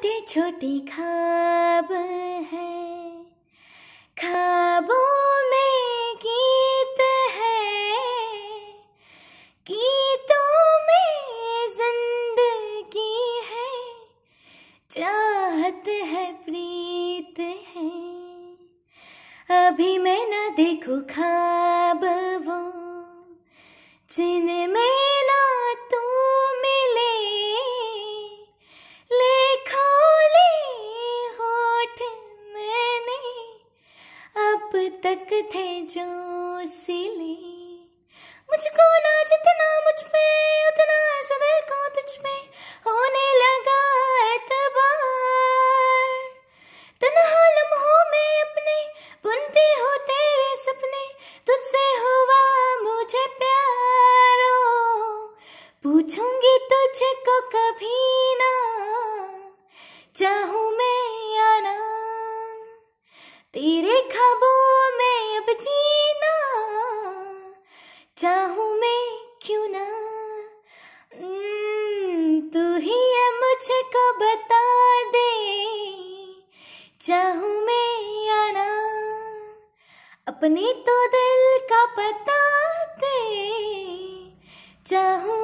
छोटे छोटे खाब है खाबों में गीत है गीतों में जिंदगी है चाहत है प्रीत है अभी मैं ना देखू खाब वो जिनमें थे जो सिले मुझको ना जितना मुझ पे उतना ऐसा दिल को तुझ पे होने लगा एतबार तन्हा लम्हों में अपने बुनते हो तेरे सपने तुझसे हुआ मुझे प्यार पूछूंगी तुझे को कभी ना चाहूं मैं आना तेरे खाबों चाहूँ मैं क्यों ना हम्म, तू ही है को बता दे चाहू मैं या ना अपने तो दिल का बता दे चाहू